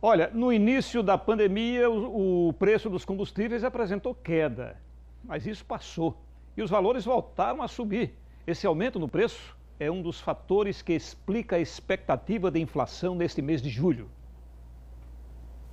Olha, no início da pandemia, o, preço dos combustíveis apresentou queda, mas isso passou e os valores voltaram a subir. Esse aumento no preço é um dos fatores que explica a expectativa de inflação neste mês de julho.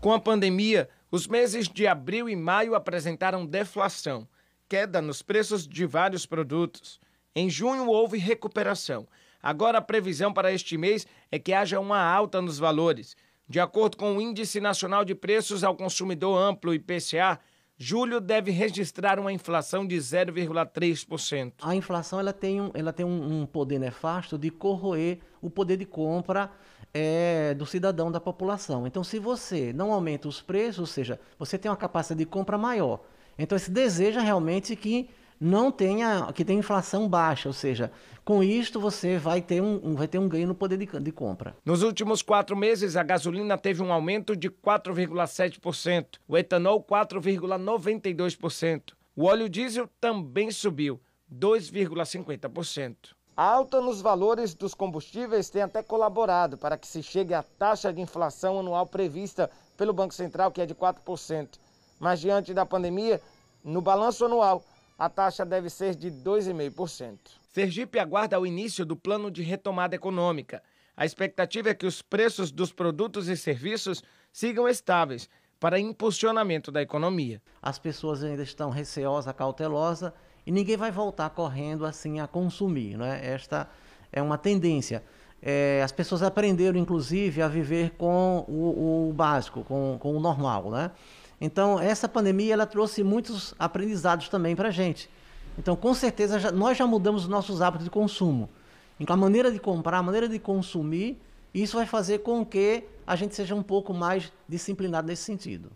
Com a pandemia, os meses de abril e maio apresentaram deflação, queda nos preços de vários produtos. Em junho houve recuperação. Agora a previsão para este mês é que haja uma alta nos valores de acordo com o Índice Nacional de Preços ao Consumidor Amplo, IPCA, julho deve registrar uma inflação de 0,3%. A inflação ela tem, um, ela tem um, poder nefasto de corroer o poder de compra é, do cidadão, da população. Então, se você não aumenta os preços, ou seja, você tem uma capacidade de compra maior. Então, se deseja é realmente que não tenha, que tenha inflação baixa, ou seja, com isto você vai ter um, vai ter um ganho no poder de, de compra. Nos últimos quatro meses, a gasolina teve um aumento de 4,7%, o etanol 4,92%. O óleo diesel também subiu 2,50%. A alta nos valores dos combustíveis tem até colaborado para que se chegue à taxa de inflação anual prevista pelo Banco Central, que é de 4%. Mas diante da pandemia, no balanço anual, a taxa deve ser de 2,5%. Sergipe aguarda o início do plano de retomada econômica. A expectativa é que os preços dos produtos e serviços sigam estáveis para impulsionamento da economia. As pessoas ainda estão receosas, cautelosas e ninguém vai voltar correndo assim a consumir, né? Esta é uma tendência. É, as pessoas aprenderam, inclusive, a viver com o, o básico, com, com, o normal, né? Então, essa pandemia, ela trouxe muitos aprendizados também para a gente. Então, com certeza, já, nós já mudamos os nossos hábitos de consumo. Então, a maneira de comprar, a maneira de consumir, isso vai fazer com que a gente seja um pouco mais disciplinado nesse sentido.